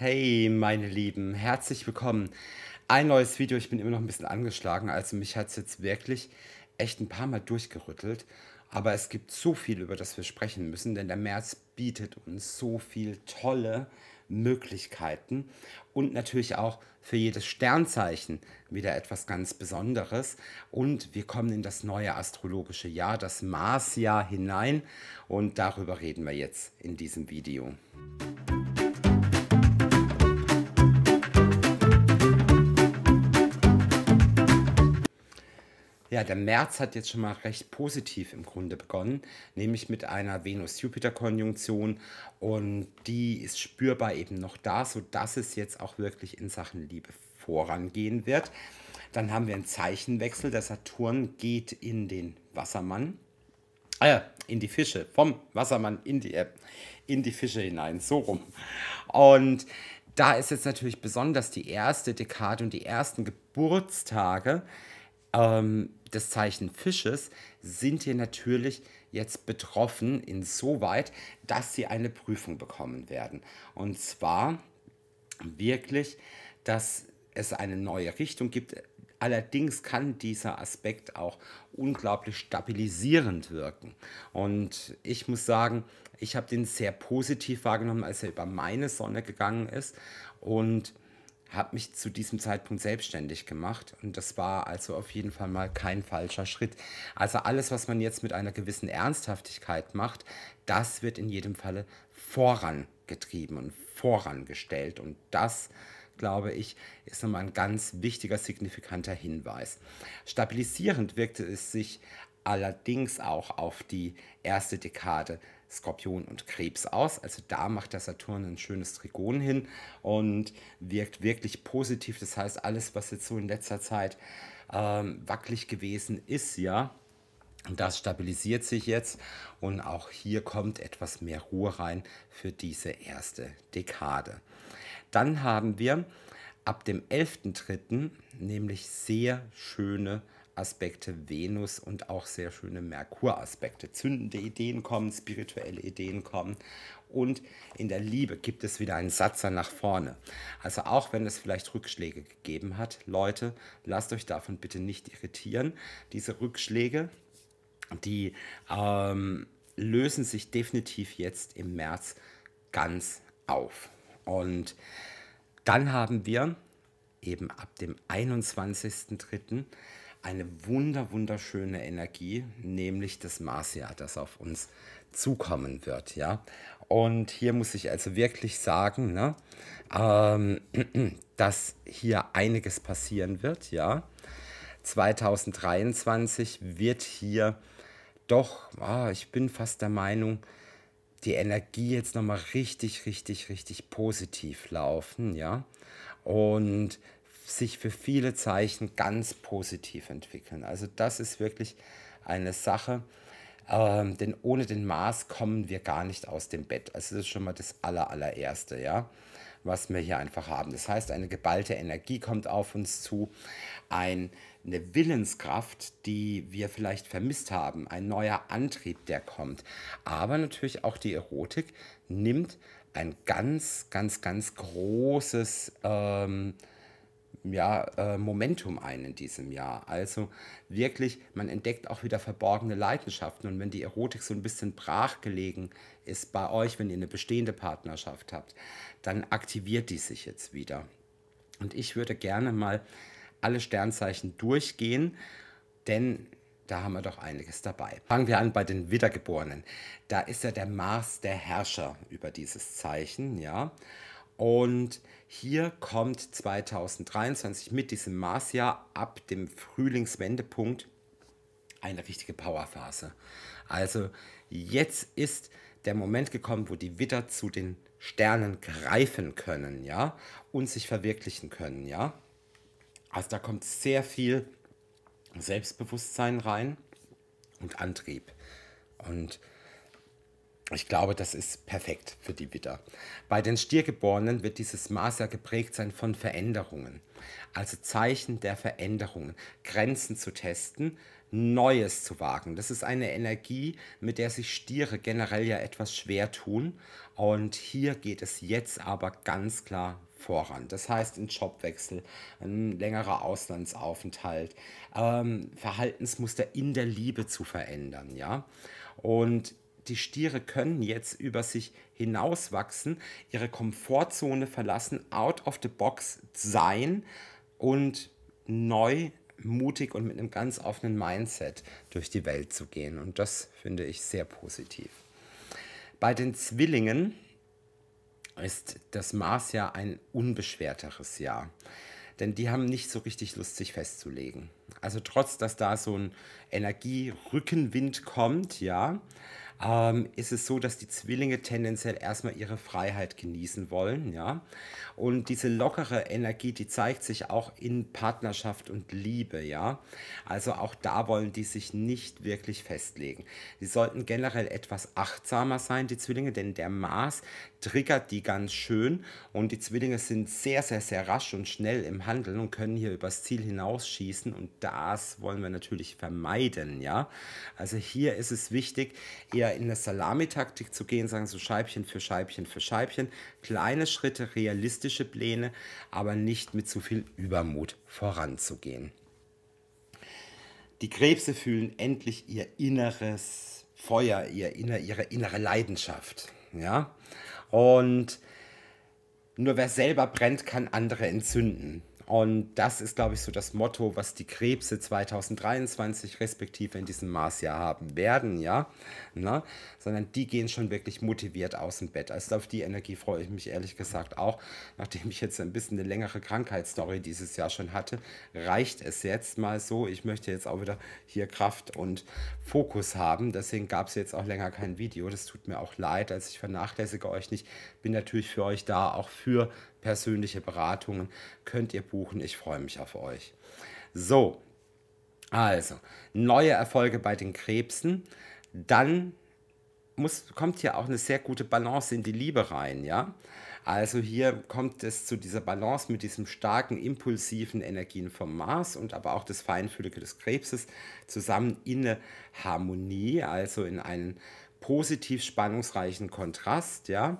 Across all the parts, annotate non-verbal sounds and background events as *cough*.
Hey meine Lieben, herzlich willkommen. Ein neues Video, ich bin immer noch ein bisschen angeschlagen, also mich hat es jetzt wirklich echt ein paar Mal durchgerüttelt. Aber es gibt so viel, über das wir sprechen müssen, denn der März bietet uns so viel tolle Möglichkeiten und natürlich auch für jedes Sternzeichen wieder etwas ganz Besonderes. Und wir kommen in das neue astrologische Jahr, das Marsjahr hinein und darüber reden wir jetzt in diesem Video. Ja, der März hat jetzt schon mal recht positiv im Grunde begonnen, nämlich mit einer Venus-Jupiter-Konjunktion und die ist spürbar eben noch da, sodass es jetzt auch wirklich in Sachen Liebe vorangehen wird. Dann haben wir einen Zeichenwechsel, der Saturn geht in den Wassermann, äh, in die Fische, vom Wassermann in die, äh, in die Fische hinein, so rum. Und da ist jetzt natürlich besonders die erste Dekade und die ersten Geburtstage, ähm, des Zeichen Fisches sind hier natürlich jetzt betroffen, insoweit, dass sie eine Prüfung bekommen werden. Und zwar wirklich, dass es eine neue Richtung gibt. Allerdings kann dieser Aspekt auch unglaublich stabilisierend wirken. Und ich muss sagen, ich habe den sehr positiv wahrgenommen, als er über meine Sonne gegangen ist. Und habe mich zu diesem Zeitpunkt selbstständig gemacht und das war also auf jeden Fall mal kein falscher Schritt. Also alles, was man jetzt mit einer gewissen Ernsthaftigkeit macht, das wird in jedem Falle vorangetrieben und vorangestellt und das glaube ich, ist nochmal ein ganz wichtiger, signifikanter Hinweis. Stabilisierend wirkte es sich allerdings auch auf die erste Dekade Skorpion und Krebs aus. Also da macht der Saturn ein schönes Trigon hin und wirkt wirklich positiv. Das heißt, alles, was jetzt so in letzter Zeit ähm, wackelig gewesen ist, ja, das stabilisiert sich jetzt und auch hier kommt etwas mehr Ruhe rein für diese erste Dekade. Dann haben wir ab dem 11.3. nämlich sehr schöne Aspekte Venus und auch sehr schöne Merkur-Aspekte. Zündende Ideen kommen, spirituelle Ideen kommen. Und in der Liebe gibt es wieder einen Satz nach vorne. Also auch wenn es vielleicht Rückschläge gegeben hat, Leute, lasst euch davon bitte nicht irritieren. Diese Rückschläge, die ähm, lösen sich definitiv jetzt im März ganz auf. Und dann haben wir eben ab dem 21.03 eine wunder, wunderschöne Energie, nämlich das Mars, ja, das auf uns zukommen wird, ja. Und hier muss ich also wirklich sagen, ne, ähm, *clears throat* dass hier einiges passieren wird, ja. 2023 wird hier doch, oh, ich bin fast der Meinung, die Energie jetzt nochmal richtig, richtig, richtig positiv laufen, ja. Und sich für viele Zeichen ganz positiv entwickeln. Also das ist wirklich eine Sache, ähm, denn ohne den Mars kommen wir gar nicht aus dem Bett. Also das ist schon mal das aller, allererste, ja, was wir hier einfach haben. Das heißt, eine geballte Energie kommt auf uns zu, ein, eine Willenskraft, die wir vielleicht vermisst haben, ein neuer Antrieb, der kommt. Aber natürlich auch die Erotik nimmt ein ganz, ganz, ganz großes... Ähm, ja, äh, Momentum ein in diesem Jahr. Also wirklich, man entdeckt auch wieder verborgene Leidenschaften. Und wenn die Erotik so ein bisschen brachgelegen ist bei euch, wenn ihr eine bestehende Partnerschaft habt, dann aktiviert die sich jetzt wieder. Und ich würde gerne mal alle Sternzeichen durchgehen, denn da haben wir doch einiges dabei. Fangen wir an bei den Wiedergeborenen. Da ist ja der Mars der Herrscher über dieses Zeichen, ja. Und hier kommt 2023 mit diesem Marsjahr ab dem Frühlingswendepunkt eine richtige Powerphase. Also jetzt ist der Moment gekommen, wo die Witter zu den Sternen greifen können, ja, und sich verwirklichen können, ja. Also da kommt sehr viel Selbstbewusstsein rein und Antrieb. Und ich glaube, das ist perfekt für die Widder. Bei den Stiergeborenen wird dieses Maß ja geprägt sein von Veränderungen. Also Zeichen der Veränderungen, Grenzen zu testen, Neues zu wagen. Das ist eine Energie, mit der sich Stiere generell ja etwas schwer tun. Und hier geht es jetzt aber ganz klar voran. Das heißt, ein Jobwechsel, ein längerer Auslandsaufenthalt, ähm, Verhaltensmuster in der Liebe zu verändern, ja. Und die Stiere können jetzt über sich hinauswachsen, ihre Komfortzone verlassen, out of the box sein und neu, mutig und mit einem ganz offenen Mindset durch die Welt zu gehen. Und das finde ich sehr positiv. Bei den Zwillingen ist das Mars ja ein unbeschwerteres Jahr denn die haben nicht so richtig Lust, sich festzulegen. Also trotz, dass da so ein Energierückenwind kommt, ja, ähm, ist es so, dass die Zwillinge tendenziell erstmal ihre Freiheit genießen wollen. Ja? Und diese lockere Energie, die zeigt sich auch in Partnerschaft und Liebe. Ja? Also auch da wollen die sich nicht wirklich festlegen. Sie sollten generell etwas achtsamer sein, die Zwillinge, denn der Mars, triggert die ganz schön und die Zwillinge sind sehr, sehr, sehr rasch und schnell im Handeln und können hier übers Ziel hinausschießen und das wollen wir natürlich vermeiden, ja. Also hier ist es wichtig, eher in eine Salamitaktik zu gehen, sagen so Scheibchen für Scheibchen für Scheibchen, kleine Schritte, realistische Pläne, aber nicht mit zu viel Übermut voranzugehen. Die Krebse fühlen endlich ihr inneres Feuer, ihr inner, ihre innere Leidenschaft. Ja? Und nur wer selber brennt, kann andere entzünden. Und das ist, glaube ich, so das Motto, was die Krebse 2023 respektive in diesem Marsjahr haben werden, ja. Na? Ne? Sondern die gehen schon wirklich motiviert aus dem Bett. Also auf die Energie freue ich mich ehrlich gesagt auch. Nachdem ich jetzt ein bisschen eine längere Krankheitsstory dieses Jahr schon hatte, reicht es jetzt mal so. Ich möchte jetzt auch wieder hier Kraft und Fokus haben. Deswegen gab es jetzt auch länger kein Video. Das tut mir auch leid. Also ich vernachlässige euch nicht. Bin natürlich für euch da, auch für persönliche Beratungen könnt ihr buchen. Ich freue mich auf euch. So, also neue Erfolge bei den Krebsen. Dann muss, kommt hier auch eine sehr gute Balance in die Liebe rein, ja. Also hier kommt es zu dieser Balance mit diesen starken, impulsiven Energien vom Mars und aber auch das Feinfühlige des Krebses zusammen in eine Harmonie, also in einen positiv spannungsreichen Kontrast, ja.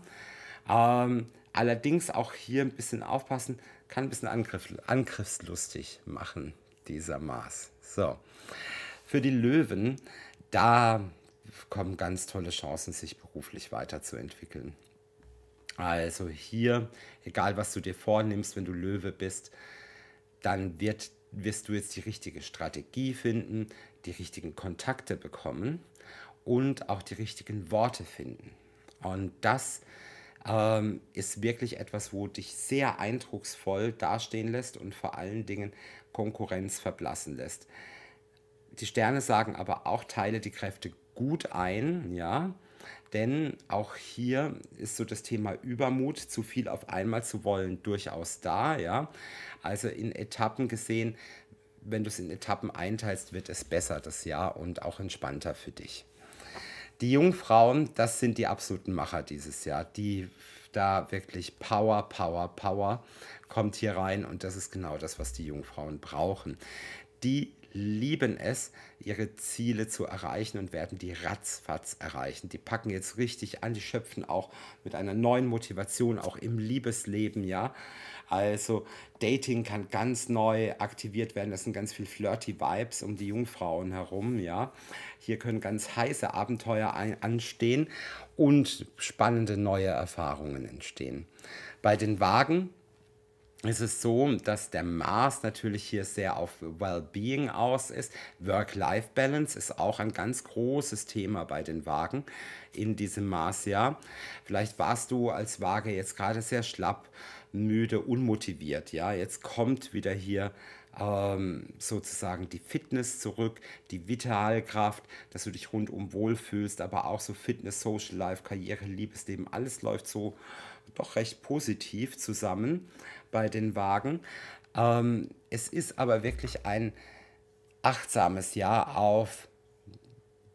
Ähm, Allerdings auch hier ein bisschen aufpassen, kann ein bisschen Angriff, angriffslustig machen, dieser Mars. So, für die Löwen, da kommen ganz tolle Chancen, sich beruflich weiterzuentwickeln. Also hier, egal was du dir vornimmst, wenn du Löwe bist, dann wird, wirst du jetzt die richtige Strategie finden, die richtigen Kontakte bekommen und auch die richtigen Worte finden. Und das ist ähm, ist wirklich etwas, wo dich sehr eindrucksvoll dastehen lässt und vor allen Dingen Konkurrenz verblassen lässt. Die Sterne sagen aber auch, teile die Kräfte gut ein, ja. Denn auch hier ist so das Thema Übermut, zu viel auf einmal zu wollen, durchaus da, ja. Also in Etappen gesehen, wenn du es in Etappen einteilst, wird es besser das Jahr und auch entspannter für dich. Die Jungfrauen, das sind die absoluten Macher dieses Jahr. Die da wirklich Power, Power, Power kommt hier rein und das ist genau das, was die Jungfrauen brauchen. Die lieben es, ihre Ziele zu erreichen und werden die ratzfatz erreichen. Die packen jetzt richtig an, die schöpfen auch mit einer neuen Motivation, auch im Liebesleben, ja. Also Dating kann ganz neu aktiviert werden. Das sind ganz viel flirty Vibes um die Jungfrauen herum, ja. Hier können ganz heiße Abenteuer anstehen und spannende neue Erfahrungen entstehen. Bei den Wagen ist es so, dass der Mars natürlich hier sehr auf Wellbeing aus ist. Work-Life-Balance ist auch ein ganz großes Thema bei den Wagen in diesem Marsjahr. Vielleicht warst du als Waage jetzt gerade sehr schlapp, müde, unmotiviert. Ja, jetzt kommt wieder hier ähm, sozusagen die Fitness zurück, die Vitalkraft, dass du dich rundum wohlfühlst, aber auch so Fitness, Social Life, Karriere, Liebesleben, alles läuft so doch recht positiv zusammen bei den Wagen. Ähm, es ist aber wirklich ein achtsames Jahr auf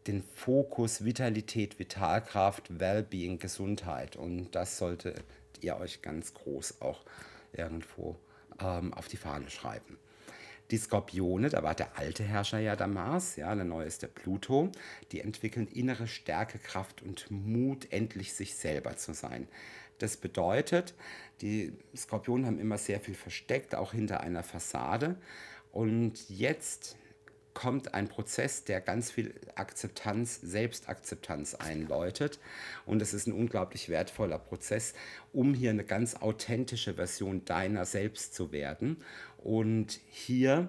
den Fokus Vitalität, Vitalkraft, Wellbeing, Gesundheit. Und das solltet ihr euch ganz groß auch irgendwo ähm, auf die Fahne schreiben. Die Skorpione, da war der alte Herrscher ja der Mars, ja, der neue ist der Pluto, die entwickeln innere Stärke, Kraft und Mut, endlich sich selber zu sein. Das bedeutet, die Skorpionen haben immer sehr viel versteckt, auch hinter einer Fassade. Und jetzt kommt ein Prozess, der ganz viel Akzeptanz, Selbstakzeptanz einläutet. Und es ist ein unglaublich wertvoller Prozess, um hier eine ganz authentische Version deiner selbst zu werden und hier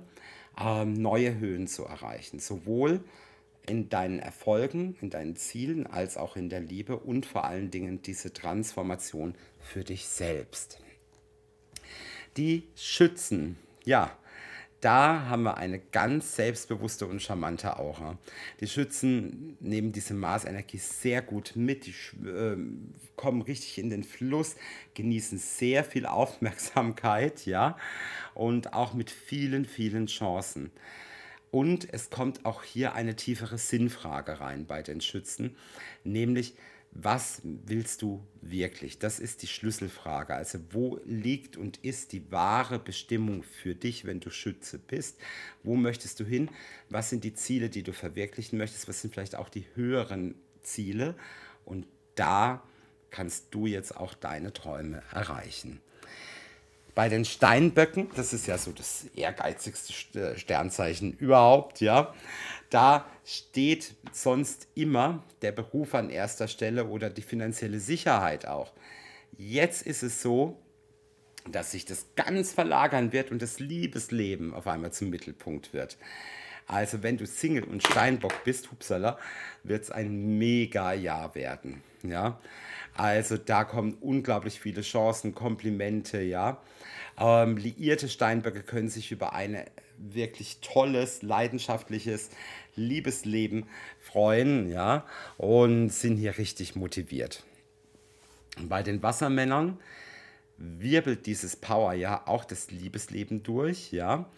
ähm, neue Höhen zu erreichen. Sowohl in deinen Erfolgen, in deinen Zielen, als auch in der Liebe und vor allen Dingen diese Transformation für dich selbst. Die Schützen, ja, da haben wir eine ganz selbstbewusste und charmante Aura. Die Schützen nehmen diese Marsenergie sehr gut mit, die äh, kommen richtig in den Fluss, genießen sehr viel Aufmerksamkeit, ja, und auch mit vielen, vielen Chancen. Und es kommt auch hier eine tiefere Sinnfrage rein bei den Schützen, nämlich was willst du wirklich? Das ist die Schlüsselfrage. Also wo liegt und ist die wahre Bestimmung für dich, wenn du Schütze bist? Wo möchtest du hin? Was sind die Ziele, die du verwirklichen möchtest? Was sind vielleicht auch die höheren Ziele? Und da kannst du jetzt auch deine Träume erreichen bei den Steinböcken, das ist ja so das ehrgeizigste äh, Sternzeichen überhaupt, ja, da steht sonst immer der Beruf an erster Stelle oder die finanzielle Sicherheit auch. Jetzt ist es so, dass sich das ganz verlagern wird und das Liebesleben auf einmal zum Mittelpunkt wird. Also wenn du Single und Steinbock bist, Hupsala, wird es ein Mega-Jahr werden. Ja, also da kommen unglaublich viele Chancen, Komplimente, ja. Ähm, liierte Steinböcke können sich über ein wirklich tolles, leidenschaftliches Liebesleben freuen, ja, und sind hier richtig motiviert. Bei den Wassermännern wirbelt dieses Powerjahr auch das Liebesleben durch, ja.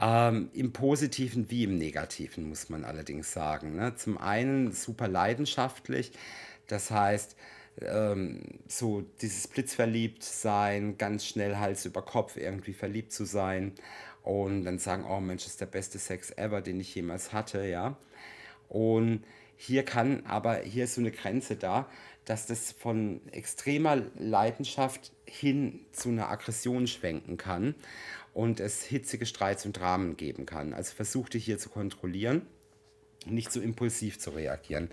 Ähm, Im Positiven wie im Negativen, muss man allerdings sagen. Ne? Zum einen super leidenschaftlich, das heißt, ähm, so dieses Blitzverliebt sein, ganz schnell Hals über Kopf irgendwie verliebt zu sein und dann sagen, oh Mensch, das ist der beste Sex ever, den ich jemals hatte, ja. Und hier kann aber, hier ist so eine Grenze da, dass das von extremer Leidenschaft hin zu einer Aggression schwenken kann und es hitzige Streits und Dramen geben kann. Also versuchte hier zu kontrollieren und nicht so impulsiv zu reagieren.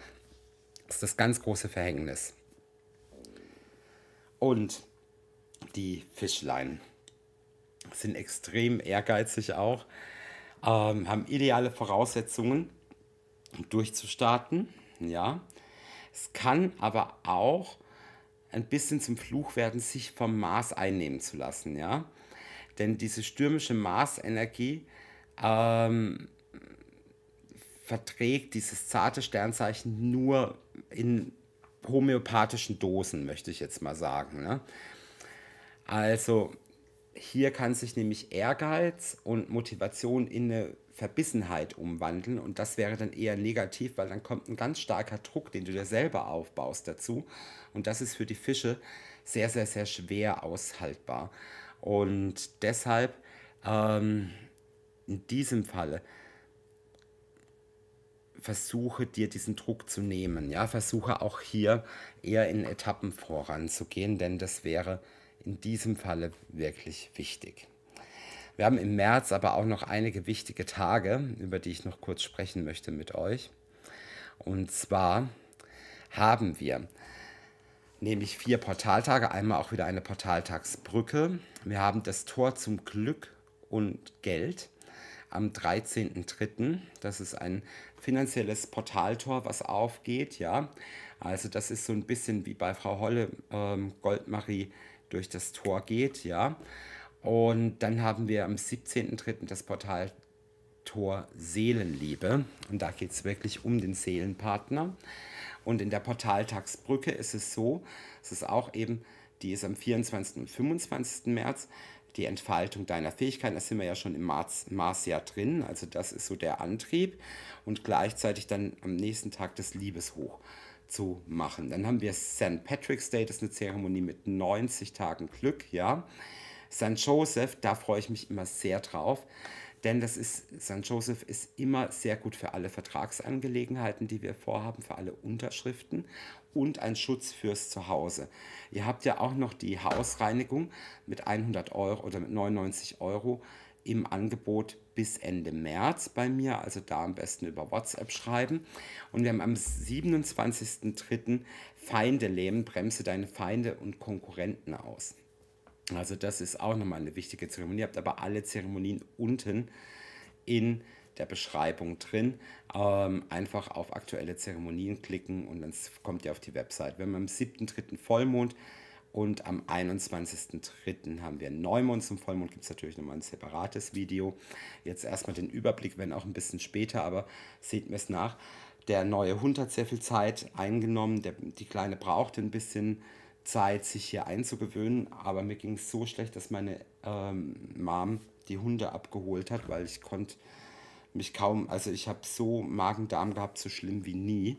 Das ist das ganz große Verhängnis. Und die Fischlein sind extrem ehrgeizig auch, ähm, haben ideale Voraussetzungen, um durchzustarten. Ja, es kann aber auch ein bisschen zum Fluch werden, sich vom Maß einnehmen zu lassen. Ja, denn diese stürmische Marsenergie ähm, verträgt dieses zarte Sternzeichen nur in homöopathischen Dosen, möchte ich jetzt mal sagen. Ne? Also hier kann sich nämlich Ehrgeiz und Motivation in eine Verbissenheit umwandeln und das wäre dann eher negativ, weil dann kommt ein ganz starker Druck, den du dir selber aufbaust dazu und das ist für die Fische sehr, sehr, sehr schwer aushaltbar. Und deshalb ähm, in diesem Fall versuche dir diesen Druck zu nehmen. Ja, versuche auch hier eher in Etappen voranzugehen, denn das wäre in diesem Falle wirklich wichtig. Wir haben im März aber auch noch einige wichtige Tage, über die ich noch kurz sprechen möchte mit euch. Und zwar haben wir nämlich vier Portaltage, einmal auch wieder eine Portaltagsbrücke. Wir haben das Tor zum Glück und Geld am 13.3. Das ist ein finanzielles Portaltor, was aufgeht, ja. Also das ist so ein bisschen wie bei Frau Holle ähm, Goldmarie durch das Tor geht, ja. Und dann haben wir am 17.3. das Portal Tor Seelenliebe. Und da geht es wirklich um den Seelenpartner. Und in der Portaltagsbrücke ist es so, es ist auch eben, die ist am 24. und 25. März, die Entfaltung deiner Fähigkeiten, da sind wir ja schon im Mars, Mars ja drin, also das ist so der Antrieb und gleichzeitig dann am nächsten Tag das Liebeshoch zu machen. Dann haben wir St. Patrick's Day, das ist eine Zeremonie mit 90 Tagen Glück, ja. St. Joseph, da freue ich mich immer sehr drauf. Denn das ist, St. Joseph ist immer sehr gut für alle Vertragsangelegenheiten, die wir vorhaben, für alle Unterschriften und ein Schutz fürs Zuhause. Ihr habt ja auch noch die Hausreinigung mit 100 Euro oder mit 99 Euro im Angebot bis Ende März bei mir, also da am besten über WhatsApp schreiben. Und wir haben am 27.03. Feinde lähmen, bremse deine Feinde und Konkurrenten aus. Also das ist auch nochmal eine wichtige Zeremonie. Ihr habt aber alle Zeremonien unten in der Beschreibung drin. Ähm, einfach auf aktuelle Zeremonien klicken und dann kommt ihr auf die Website. Wir haben am 7.3. Vollmond und am 21.3. haben wir Neumond. Zum Vollmond gibt es natürlich nochmal ein separates Video. Jetzt erstmal den Überblick, wenn auch ein bisschen später, aber seht mir es nach. Der neue Hund hat sehr viel Zeit eingenommen, der, die Kleine braucht ein bisschen Zeit, sich hier einzugewöhnen, aber mir ging es so schlecht, dass meine ähm, Mom die Hunde abgeholt hat, weil ich konnte mich kaum, also ich habe so Magen-Darm gehabt, so schlimm wie nie.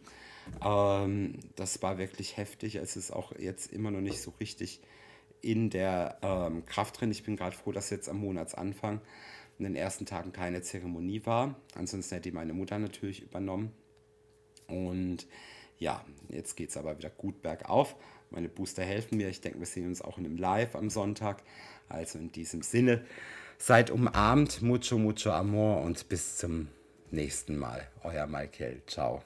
Ähm, das war wirklich heftig. Es ist auch jetzt immer noch nicht so richtig in der ähm, Kraft drin. Ich bin gerade froh, dass jetzt am Monatsanfang in den ersten Tagen keine Zeremonie war. Ansonsten hätte meine Mutter natürlich übernommen. Und ja, jetzt geht es aber wieder gut bergauf. Meine Booster helfen mir. Ich denke, wir sehen uns auch in einem Live am Sonntag. Also in diesem Sinne, seid umarmt, mucho, mucho amor und bis zum nächsten Mal. Euer Michael. Ciao.